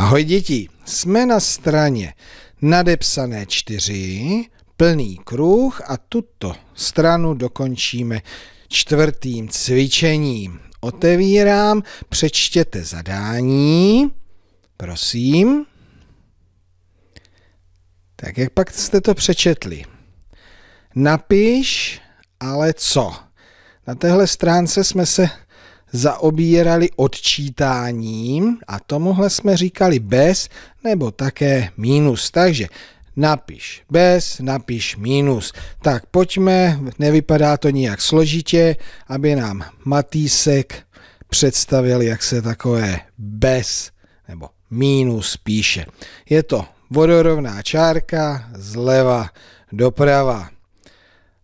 Ahoj děti, jsme na straně nadepsané čtyři plný kruh a tuto stranu dokončíme čtvrtým cvičením. Otevírám, přečtěte zadání, prosím. Tak jak pak jste to přečetli? Napiš, ale co? Na téhle stránce jsme se zaobírali odčítáním a tomuhle jsme říkali bez nebo také mínus. Takže napiš bez, napiš mínus. Tak pojďme, nevypadá to nijak složitě, aby nám Matýsek představil, jak se takové bez nebo mínus píše. Je to vodorovná čárka zleva doprava.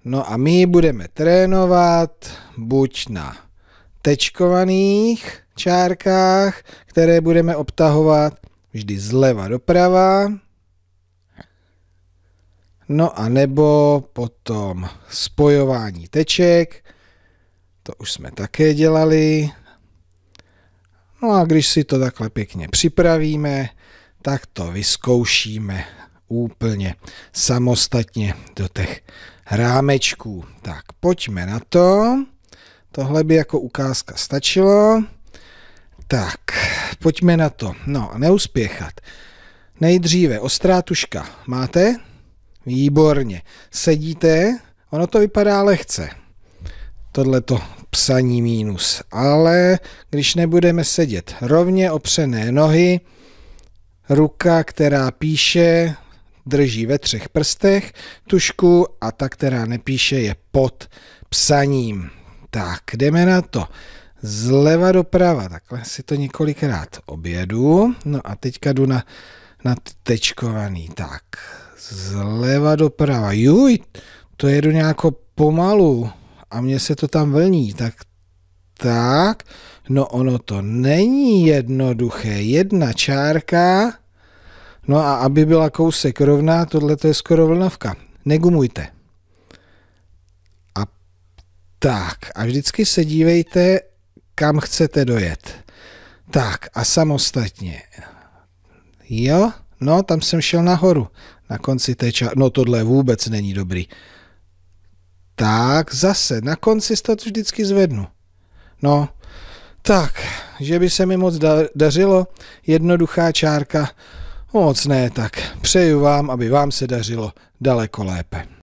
No a my budeme trénovat buď na tečkovaných čárkách, které budeme obtahovat vždy zleva doprava. No a nebo potom spojování teček, to už jsme také dělali. No a když si to takhle pěkně připravíme, tak to vyzkoušíme úplně samostatně do těch rámečků. Tak pojďme na to. Tohle by jako ukázka stačilo. Tak, pojďme na to. No, neuspěchat. Nejdříve ostrá tuška. Máte? Výborně. Sedíte? Ono to vypadá lehce. Tohle to psaní mínus. Ale když nebudeme sedět rovně opřené nohy, ruka, která píše, drží ve třech prstech tušku a ta, která nepíše, je pod psaním. Tak, jdeme na to. Zleva doprava, takhle si to několikrát objedu. No a teďka jdu na, na tečkovaný. Tak, zleva doprava. Juj, to jedu nějako pomalu a mně se to tam vlní. Tak, tak, no ono to není jednoduché. Jedna čárka, no a aby byla kousek rovná, tohle to je skoro vlnavka. Negumujte. Tak a vždycky se dívejte, kam chcete dojet. Tak a samostatně. Jo, no tam jsem šel nahoru. Na konci té ča- No tohle vůbec není dobrý. Tak zase, na konci to vždycky zvednu. No, tak, že by se mi moc dařilo, jednoduchá čárka, moc ne, tak přeju vám, aby vám se dařilo daleko lépe.